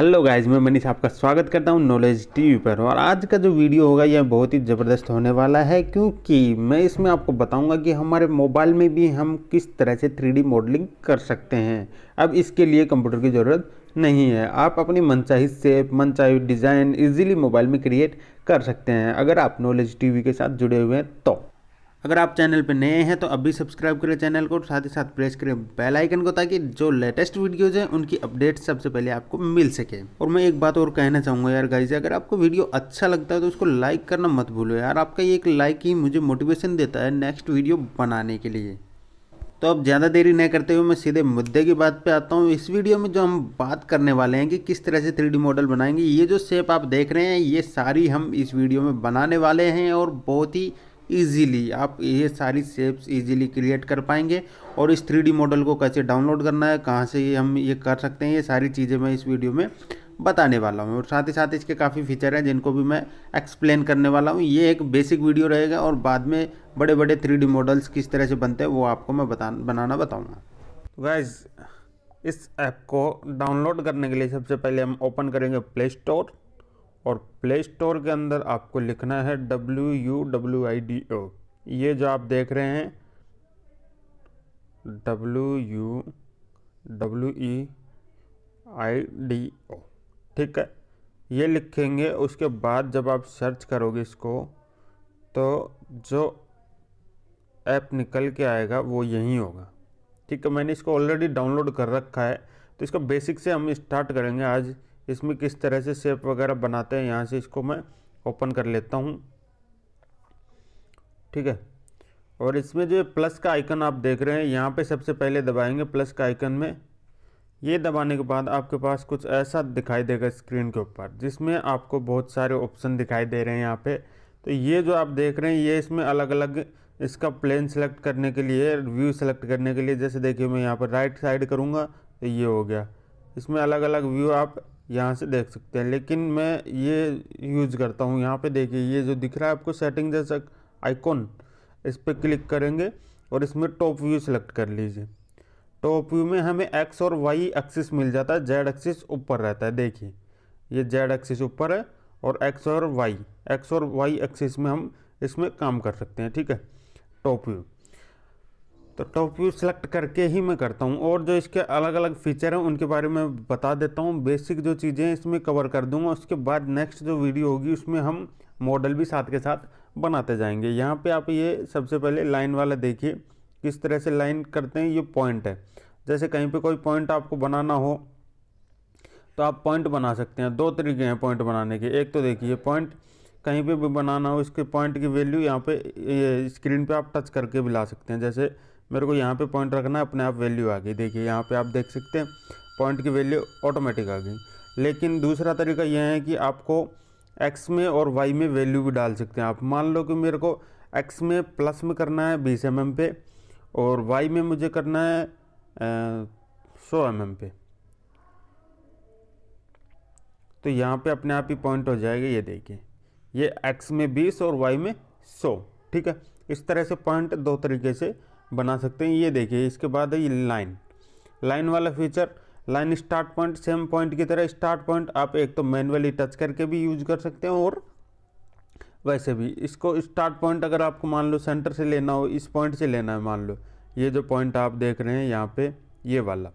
hello guys मैं मनीष आपका स्वागत करता हूँ नॉलेज टीवी पर और आज का जो वीडियो होगा यह बहुत ही ज़बरदस्त होने वाला है क्योंकि मैं इसमें आपको बताऊंगा कि हमारे मोबाइल में भी हम किस तरह से 3D मॉडलिंग कर सकते हैं अब इसके लिए कंप्यूटर की ज़रूरत नहीं है आप अपनी मनचाही सेप मनचाही डिज़ाइन ईजिली मोबाइल में क्रिएट कर सकते हैं अगर आप नॉलेज टी के साथ जुड़े हुए हैं तो अगर आप चैनल पर नए हैं तो अभी सब्सक्राइब करें चैनल को साथ ही साथ प्रेस करें बेल आइकन को ताकि जो लेटेस्ट वीडियोज हैं उनकी अपडेट सबसे पहले आपको मिल सके और मैं एक बात और कहना चाहूँगा यार गाइजी अगर आपको वीडियो अच्छा लगता है तो उसको लाइक करना मत भूलो यार आपका एक लाइक ही मुझे मोटिवेशन देता है नेक्स्ट वीडियो बनाने के लिए तो अब ज़्यादा देरी नहीं करते हुए मैं सीधे मुद्दे की बात पे आता हूँ इस वीडियो में जो हम बात करने वाले हैं कि किस तरह से थ्री मॉडल बनाएंगे ये जो शेप आप देख रहे हैं ये सारी हम इस वीडियो में बनाने वाले हैं और बहुत ही इजीली आप ये सारी शेप्स इजीली क्रिएट कर पाएंगे और इस थ्री मॉडल को कैसे डाउनलोड करना है कहाँ से ये हम ये कर सकते हैं ये सारी चीज़ें मैं इस वीडियो में बताने वाला हूँ और साथ ही साथ इसके काफ़ी फीचर हैं जिनको भी मैं एक्सप्लेन करने वाला हूँ ये एक बेसिक वीडियो रहेगा और बाद में बड़े बड़े थ्री मॉडल्स किस तरह से बनते हैं वो आपको मैं बता बनाना बताऊँगा तो इस ऐप को डाउनलोड करने के लिए सबसे पहले हम ओपन करेंगे प्ले स्टोर और प्ले स्टोर के अंदर आपको लिखना है W U W I D O ये जो आप देख रहे हैं W U W E I D O ठीक है ये लिखेंगे उसके बाद जब आप सर्च करोगे इसको तो जो ऐप निकल के आएगा वो यही होगा ठीक है मैंने इसको ऑलरेडी डाउनलोड कर रखा है तो इसका बेसिक से हम स्टार्ट करेंगे आज इसमें किस तरह से शेप वगैरह बनाते हैं यहाँ से इसको मैं ओपन कर लेता हूँ ठीक है और इसमें जो प्लस का आइकन आप देख रहे हैं यहाँ पे सबसे पहले दबाएंगे प्लस का आइकन में ये दबाने के बाद आपके पास कुछ ऐसा दिखाई देगा स्क्रीन के ऊपर जिसमें आपको बहुत सारे ऑप्शन दिखाई दे रहे हैं यहाँ पे तो ये जो आप देख रहे हैं ये इसमें अलग अलग इसका प्लेन सेलेक्ट करने के लिए व्यू सेलेक्ट करने के लिए जैसे देखिए मैं यहाँ पर राइट साइड करूँगा तो ये हो गया इसमें अलग अलग व्यू आप यहाँ से देख सकते हैं लेकिन मैं ये यूज़ करता हूँ यहाँ पे देखिए ये जो दिख रहा है आपको सेटिंग जैसा आइकॉन इस पर क्लिक करेंगे और इसमें टॉप व्यू सेलेक्ट कर लीजिए टॉप व्यू में हमें एक्स और वाई एक्सिस मिल जाता है जेड एक्सिस ऊपर रहता है देखिए ये जेड एक्सिस ऊपर है और एक्स और वाई एक्स और वाई एक्सिस में हम इसमें काम कर सकते हैं ठीक है टॉप व्यू तो टॉप व्यू सेलेक्ट करके ही मैं करता हूँ और जो इसके अलग अलग फीचर हैं उनके बारे में बता देता हूँ बेसिक जो चीज़ें इसमें कवर कर दूँगा उसके बाद नेक्स्ट जो वीडियो होगी उसमें हम मॉडल भी साथ के साथ बनाते जाएंगे यहाँ पे आप ये सबसे पहले लाइन वाला देखिए किस तरह से लाइन करते हैं ये पॉइंट है जैसे कहीं पे कोई पॉइंट आपको बनाना हो तो आप पॉइंट बना सकते हैं दो तरीके हैं पॉइंट बनाने के एक तो देखिए पॉइंट कहीं पे भी बनाना हो इसके पॉइंट की वैल्यू यहाँ पे स्क्रीन पे आप टच करके भी ला सकते हैं जैसे मेरे को यहाँ पे पॉइंट रखना है अपने आप वैल्यू आ गई देखिए यहाँ पे आप देख सकते हैं पॉइंट की वैल्यू ऑटोमेटिक आ गई लेकिन दूसरा तरीका यह है कि आपको एक्स में और वाई में वैल्यू भी डाल सकते हैं आप मान लो कि मेरे को एक्स में प्लस में करना है बीस एम mm पे और वाई में मुझे करना है सौ एम mm पे तो यहाँ पर अपने आप ही पॉइंट हो जाएगा ये देखिए ये एक्स में बीस और वाई में सौ ठीक है इस तरह से पॉइंट दो तरीके से बना सकते हैं ये देखिए इसके बाद है ये लाइन लाइन वाला feature line start point same point की तरह स्टार्ट पॉइंट आप एक तो मैनुअली टच करके भी यूज कर सकते हैं और वैसे भी इसको स्टार्ट पॉइंट अगर आपको मान लो सेंटर से लेना हो इस पॉइंट से लेना है मान लो ये जो पॉइंट आप देख रहे हैं यहाँ पे ये वाला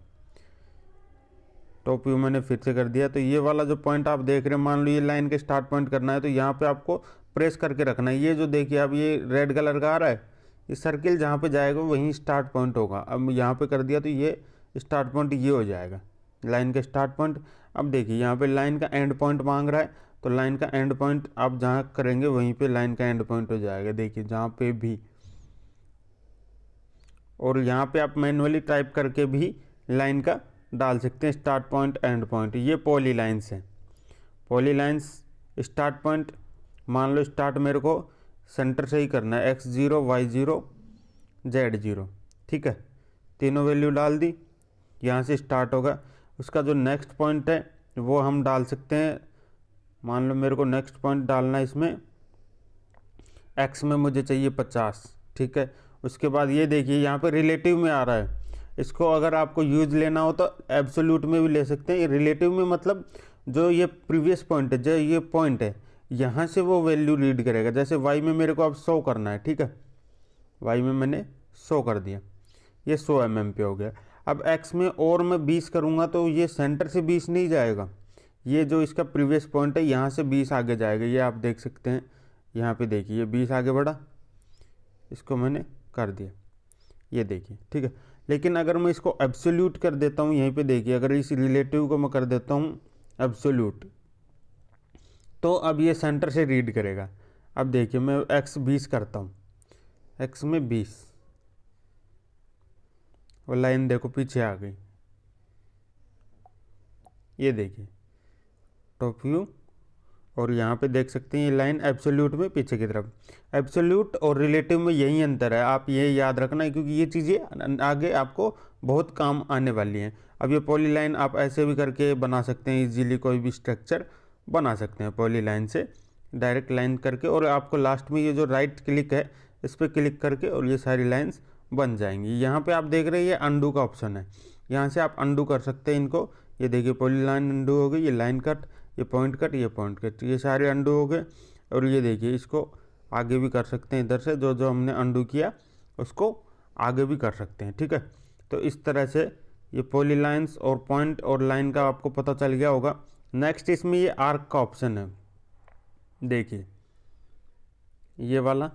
टॉप व्यू मैंने फिर से कर दिया तो ये वाला जो पॉइंट आप देख रहे हैं मान लो ये लाइन के स्टार्ट पॉइंट करना है तो यहाँ पे आपको प्रेस करके रखना है ये जो देखिए आप ये रेड कलर का आ रहा है ये सर्किल जहाँ पे जाएगा वहीं स्टार्ट पॉइंट होगा अब यहाँ पे कर दिया तो ये स्टार्ट पॉइंट ये हो जाएगा लाइन का स्टार्ट पॉइंट अब देखिए यहाँ पे लाइन का एंड पॉइंट मांग रहा है तो लाइन का एंड पॉइंट आप जहाँ करेंगे वहीं पे लाइन का एंड पॉइंट हो जाएगा देखिए जहाँ पे भी और यहाँ पे आप मैनुअली टाइप करके भी लाइन का डाल सकते हैं स्टार्ट पॉइंट एंड पॉइंट ये पॉली लाइन्स हैं पॉली लाइन्स स्टार्ट पॉइंट मान लो स्टार्ट मेरे को सेंटर से ही करना है X zero Y zero Z zero ठीक है तीनों वैल्यू डाल दी यहाँ से स्टार्ट होगा उसका जो नेक्स्ट पॉइंट है वो हम डाल सकते हैं मान लो मेरे को नेक्स्ट पॉइंट डालना है इसमें एक्स में मुझे चाहिए पचास ठीक है उसके बाद ये देखिए यहाँ पर रिलेटिव में आ रहा है इसको अगर आपको यूज लेना हो तो एब्सोल्यूट में भी ले सकते हैं रिलेटिव में मतलब जो ये प्रीवियस पॉइंट है जो ये पॉइंट है यहाँ से वो वैल्यू रीड करेगा जैसे वाई में मेरे को अब सौ करना है ठीक है वाई में मैंने सौ कर दिया ये सौ एम mm एम पे हो गया अब एक्स में और मैं बीस करूँगा तो ये सेंटर से बीस नहीं जाएगा ये जो इसका प्रीवियस पॉइंट है यहाँ से बीस आगे जाएगा ये आप देख सकते हैं यहाँ पे देखिए ये बीस आगे बढ़ा इसको मैंने कर दिया ये देखिए ठीक है लेकिन अगर मैं इसको एब्सोल्यूट कर देता हूँ यहीं पे देखिए अगर इस रिलेटिव को मैं कर देता हूँ एब्सोल्यूट तो अब ये सेंटर से रीड करेगा अब देखिए मैं एक्स बीस करता हूँ एक्स में बीस और लाइन देखो पीछे आ गई ये देखिए टॉप व्यू और यहाँ पे देख सकते हैं ये लाइन एब्सोल्यूट में पीछे की तरफ एब्सोल्यूट और रिलेटिव में यही अंतर है आप ये याद रखना है क्योंकि ये चीज़ें आगे आपको बहुत काम आने वाली हैं अब ये पॉली लाइन आप ऐसे भी करके बना सकते हैं इजीली कोई भी स्ट्रक्चर बना सकते हैं पहली लाइन से डायरेक्ट लाइन करके और आपको लास्ट में ये जो राइट क्लिक है इस पर क्लिक करके और ये सारी लाइन्स बन जाएंगी यहाँ पे आप देख रहे हैं ये अंडू का ऑप्शन है यहाँ से आप अंडू कर सकते हैं इनको ये देखिए पहली लाइन अंडू हो गई ये लाइन कट ये पॉइंट कट ये पॉइंट कट ये सारे अंडू हो गए और ये देखिए इसको आगे भी कर सकते हैं इधर से जो जो हमने अंडू किया उसको आगे भी कर सकते हैं ठीक है तो इस तरह से ये पोली लाइन्स और पॉइंट और लाइन का आपको पता चल गया होगा नेक्स्ट इसमें ये आर्क का ऑप्शन है देखिए ये वाला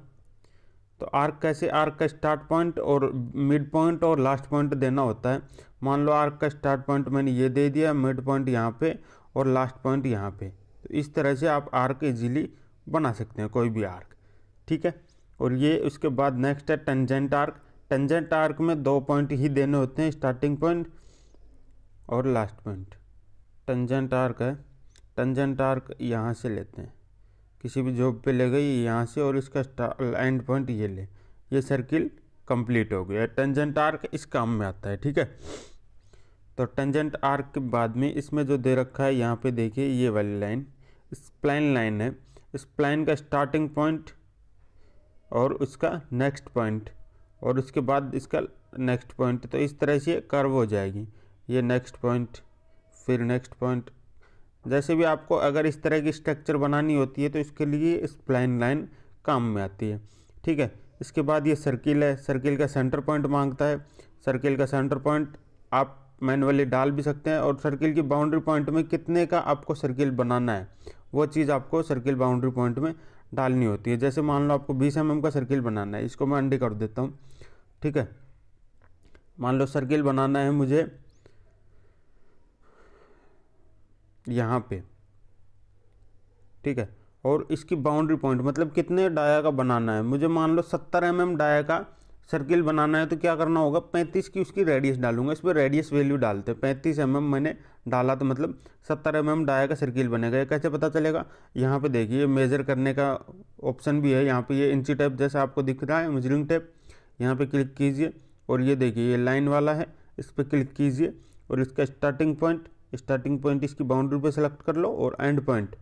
तो आर्क कैसे आर्क का स्टार्ट पॉइंट और मिड पॉइंट और लास्ट पॉइंट देना होता है मान लो आर्क का स्टार्ट पॉइंट मैंने ये दे दिया मिड पॉइंट यहाँ पे और लास्ट पॉइंट यहाँ पे तो इस तरह से आप आर्क इजीली बना सकते हैं कोई भी आर्क ठीक है और ये उसके बाद नेक्स्ट है टेंजेंट आर्क टेंजेंट आर्क में दो पॉइंट ही देने होते हैं स्टार्टिंग पॉइंट और लास्ट पॉइंट टंजेंट आर्क है टंजेंट आर्क यहाँ से लेते हैं किसी भी जॉब पे ले गई यहाँ से और इसका एंड पॉइंट ये ले ये सर्किल कंप्लीट हो गया टंजेंट आर्क इस काम में आता है ठीक है तो टंजेंट आर्क के बाद में इसमें जो दे रखा है यहाँ पे देखिए ये वाली लाइन स्प्लाइन लाइन है स्प्लाइन का स्टार्टिंग पॉइंट और उसका नेक्स्ट पॉइंट और उसके बाद इसका नेक्स्ट पॉइंट तो इस तरह से कर्व हो जाएगी ये नेक्स्ट पॉइंट फिर नेक्स्ट पॉइंट जैसे भी आपको अगर इस तरह की स्ट्रक्चर बनानी होती है तो इसके लिए स्प्लाइन प्लाइन लाइन काम में आती है ठीक है इसके बाद ये सर्किल है सर्किल का सेंटर पॉइंट मांगता है सर्किल का सेंटर पॉइंट आप मैनुअली डाल भी सकते हैं और सर्किल की बाउंड्री पॉइंट में कितने का आपको सर्किल बनाना है वो चीज़ आपको सर्किल बाउंड्री पॉइंट में डालनी होती है जैसे मान लो आपको बीस एम mm का सर्किल बनाना है इसको मैं अंडे कर देता हूँ ठीक है मान लो सर्किल बनाना है मुझे यहाँ पे ठीक है और इसकी बाउंड्री पॉइंट मतलब कितने डाया का बनाना है मुझे मान लो सत्तर एम mm डाया का सर्किल बनाना है तो क्या करना होगा पैंतीस की उसकी रेडियस डालूंगा इस पर रेडियस वैल्यू डालते हैं पैंतीस एम mm मैंने डाला तो मतलब सत्तर एम mm डाया का सर्किल बनेगा ये कैसे पता चलेगा यहाँ पे देखिए मेज़र करने का ऑप्शन भी है यहाँ पे ये इंची टेप जैसे आपको दिख रहा है मेजरिंग टेप यहाँ पर क्लिक कीजिए और ये देखिए ये लाइन वाला है इस पर क्लिक कीजिए और इसका स्टार्टिंग पॉइंट स्टार्टिंग पॉइंट इसकी बाउंड्री पे सेलेक्ट कर लो और एंड पॉइंट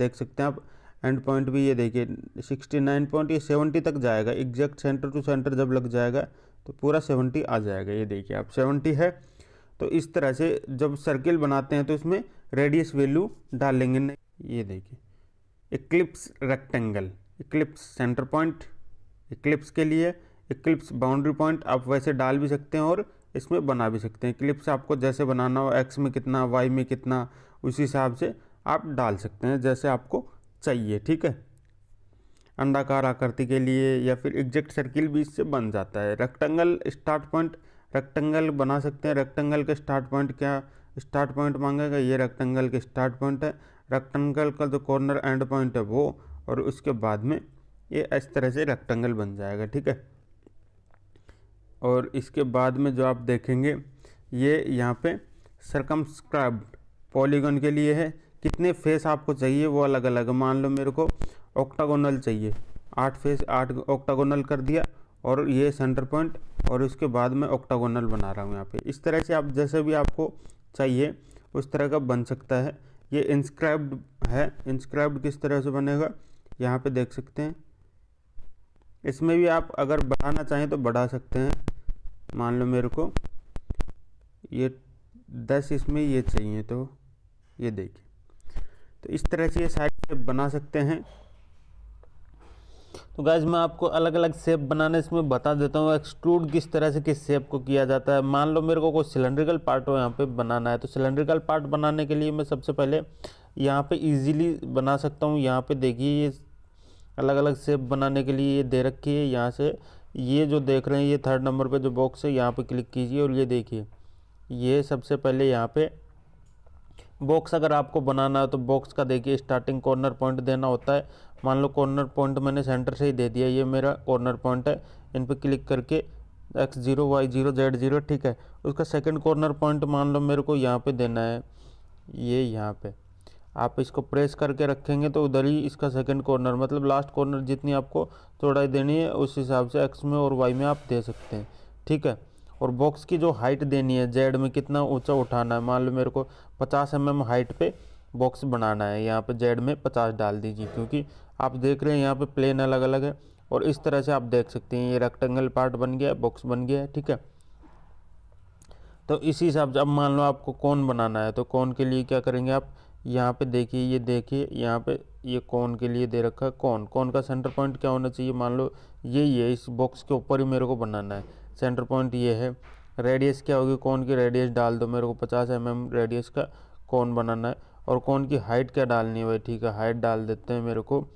देख सकते हैं आप एंड पॉइंट भी ये देखिए 69 पॉइंट ये 70 तक जाएगा एग्जैक्ट सेंटर टू सेंटर जब लग जाएगा तो पूरा 70 आ जाएगा ये देखिए आप 70 है तो इस तरह से जब सर्किल बनाते हैं तो इसमें रेडियस वैल्यू डाल लेंगे ये देखिए ellipse rectangle ellipse centre point ellipse के लिए इक्लिप्स बाउंड्री पॉइंट आप वैसे डाल भी सकते हैं और इसमें बना भी सकते हैं क्लिप्स आपको जैसे बनाना हो एक्स में कितना वाई में कितना उसी हिसाब से आप डाल सकते हैं जैसे आपको चाहिए ठीक है अंडाकार आकृति के लिए या फिर एग्जैक्ट सर्किल भी इससे बन जाता है रेक्टेंगल स्टार्ट पॉइंट रेक्टेंगल बना सकते हैं रेक्टेंगल का स्टार्ट पॉइंट क्या स्टार्ट पॉइंट मांगेगा ये रेक्टेंगल के स्टार्ट पॉइंट है रेक्टेंगल का जो कॉर्नर एंड पॉइंट है वो और उसके बाद में ये इस तरह से रेक्टेंगल बन जाएगा ठीक है और इसके बाद में जो आप देखेंगे ये यहाँ पे सरकमस्क्राइब पॉलीगन के लिए है कितने फेस आपको चाहिए वो अलग अलग मान लो मेरे को ऑक्टागोनल चाहिए आठ फेस आठ ऑक्टागोनल कर दिया और ये सेंटर पॉइंट और उसके बाद में ऑक्टागोनल बना रहा हूँ यहाँ पे इस तरह से आप जैसे भी आपको चाहिए उस तरह का बन सकता है ये इंस्क्राइब्ड है इंस्क्राइब्ड किस तरह से बनेगा यहाँ पे देख सकते हैं इसमें भी आप अगर बढ़ाना चाहें तो बढ़ा सकते हैं मान लो मेरे को ये दस इसमें ये चाहिए तो ये देखिए तो इस तरह से ये साइड शेप बना सकते हैं तो गैज मैं आपको अलग अलग शेप बनाने इसमें बता देता हूँ एक्सट्रूड किस तरह से किस शेप को किया जाता है मान लो मेरे को कोई सिलेंड्रिकल पार्ट हो यहाँ पे बनाना है तो सिलेंड्रिकल पार्ट बनाने के लिए मैं सबसे पहले यहाँ पे इजीली बना सकता हूँ यहाँ पे देखिए ये अलग अलग शेप बनाने के लिए ये दे रखी है यहाँ से ये जो देख रहे हैं ये थर्ड नंबर पे जो बॉक्स है यहाँ पे क्लिक कीजिए और ये देखिए ये सबसे पहले यहाँ पे बॉक्स अगर आपको बनाना है तो बॉक्स का देखिए स्टार्टिंग कॉर्नर पॉइंट देना होता है मान लो कॉर्नर पॉइंट मैंने सेंटर से ही दे दिया ये मेरा कॉर्नर पॉइंट है इन पर क्लिक करके X zero Y zero Z zero ठीक है उसका सेकंड कॉर्नर पॉइंट मान लो मेरे को यहाँ पे देना है ये यहाँ पे आप इसको प्रेस करके रखेंगे तो उधर ही इसका सेकंड कॉर्नर मतलब लास्ट कॉर्नर जितनी आपको चौड़ाई देनी है उस हिसाब से एक्स में और वाई में आप दे सकते हैं ठीक है और बॉक्स की जो हाइट देनी है जेड में कितना ऊंचा उठाना है मान लो मेरे को पचास एम mm हाइट पे बॉक्स बनाना है यहाँ पर जेड में पचास डाल दीजिए क्योंकि आप देख रहे हैं यहाँ पर प्लेन अलग अलग है और इस तरह से आप देख सकते हैं ये रेक्टेंगल पार्ट बन गया है बॉक्स बन गया है ठीक है तो इसी हिसाब से अब मान लो आपको कौन बनाना है तो कौन के लिए क्या करेंगे आप यहाँ पे देखिए ये देखिए यहाँ पे ये कौन के लिए दे रखा है कौन कौन का सेंटर पॉइंट क्या होना चाहिए मान लो ये ही है इस बॉक्स के ऊपर ही मेरे को बनाना है सेंटर पॉइंट ये है रेडियस क्या होगी कौन की रेडियस डाल दो मेरे को पचास एम mm रेडियस का कौन बनाना है और कौन की हाइट क्या डालनी है भाई ठीक है हाइट डाल देते हैं मेरे को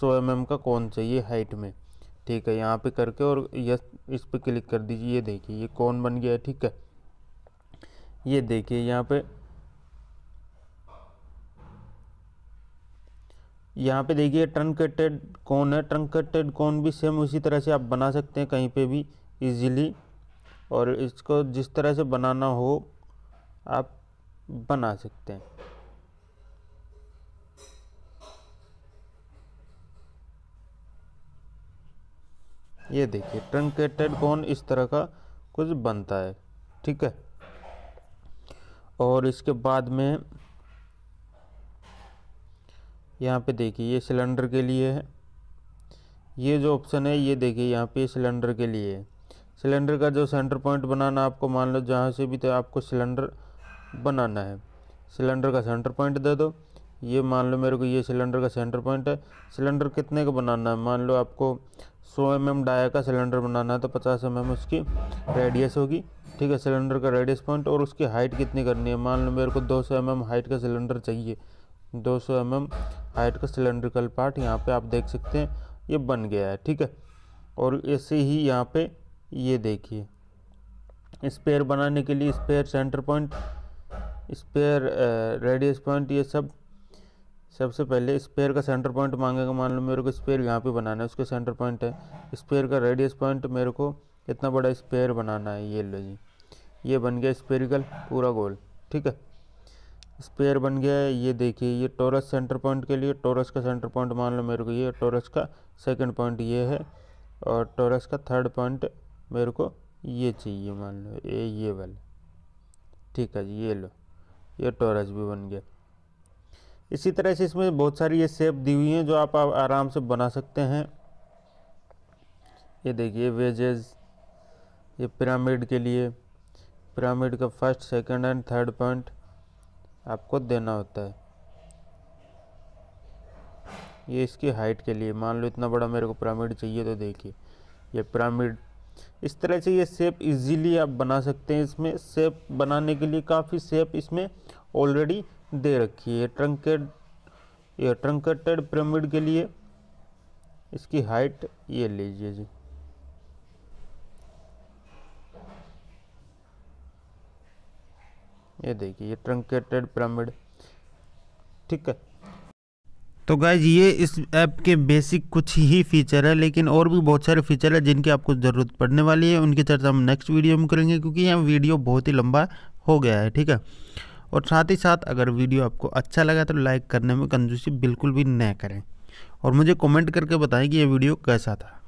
सौ एम mm का कौन चाहिए हाइट में ठीक है यहाँ पे करके और यस इस पर क्लिक कर दीजिए ये देखिए ये कौन बन गया है ठीक है ये देखिए यहाँ पे यहाँ पे देखिए ट्रंकेटेड कौन है ट्रंकेटेड कौन भी सेम उसी तरह से आप बना सकते हैं कहीं पे भी इजीली और इसको जिस तरह से बनाना हो आप बना सकते हैं ये देखिए ट्रंकेटेड कौन इस तरह का कुछ बनता है ठीक है और इसके बाद में यहाँ पे देखिए ये सिलेंडर के लिए है ये जो ऑप्शन है ये देखिए यहाँ पे सिलेंडर के लिए है सिलेंडर का जो सेंटर पॉइंट बनाना आपको मान लो जहाँ से भी तो आपको सिलेंडर बनाना है सिलेंडर का सेंटर पॉइंट दे दो ये मान लो मेरे को ये सिलेंडर का सेंटर पॉइंट है सिलेंडर कितने का बनाना है मान लो आपको 100 एम एम डाया का सिलेंडर बनाना है तो 50 एम mm उसकी रेडियस होगी ठीक है सिलेंडर का रेडियस पॉइंट और उसकी हाइट कितनी करनी है मान लो मेरे को 200 सौ mm हाइट का सिलेंडर चाहिए दो सौ एम एम हाइट का सिलेंड्रिकल पार्ट यहाँ पे आप देख सकते हैं ये बन गया है ठीक है और ऐसे ही यहाँ पे ये देखिए स्पेयर बनाने के लिए sphere centre point sphere radius point ये सब सबसे पहले स्पेयर का सेंटर पॉइंट मांगेगा मान लो मेरे को स्पेयर यहाँ पे बनाना है उसके सेंटर पॉइंट है स्पेयर का रेडियस पॉइंट मेरे को इतना बड़ा स्पेयर बनाना है ये लो जी ये बन गया स्पेरिकल पूरा गोल ठीक है स्पेयर बन गया है ये देखिए ये टोरस सेंटर पॉइंट के लिए टोरस का सेंटर पॉइंट मान लो मेरे को ये टोरस का सेकंड पॉइंट ये है और टोरस का थर्ड पॉइंट मेरे को ये चाहिए मान लो ये ये वाला ठीक है जी ये लो ये टोरस भी बन गया इसी तरह से इसमें बहुत सारी ये सेप दी हुई हैं जो आप आराम से बना सकते हैं ये देखिए वेजेज ये पिरामिड के लिए पिरामिड का first second and third point आपको देना होता है ये इसकी हाइट के लिए मान लो इतना बड़ा मेरे को पिरामिड चाहिए तो देखिए ये पिरामिड इस तरह से ये सेप इजीली आप बना सकते हैं इसमें सेप बनाने के लिए काफ़ी सेप इसमें ऑलरेडी दे रखी है ट्रंकेड ये ट्रंकेटेड पिरामिड के लिए इसकी हाइट ये लीजिए जी ये देखिए ये ट्रंकेटेड पिरामिड ठीक है तो गाइज ये इस ऐप के बेसिक कुछ ही फीचर है लेकिन और भी बहुत सारे फीचर है जिनकी आपको ज़रूरत पड़ने वाली है उनकी चर्चा हम नेक्स्ट वीडियो में करेंगे क्योंकि यह वीडियो बहुत ही लंबा हो गया है ठीक है और साथ ही साथ अगर वीडियो आपको अच्छा लगा तो लाइक करने में कंजूसी बिल्कुल भी न करें और मुझे कमेंट करके बताएं कि ये वीडियो कैसा था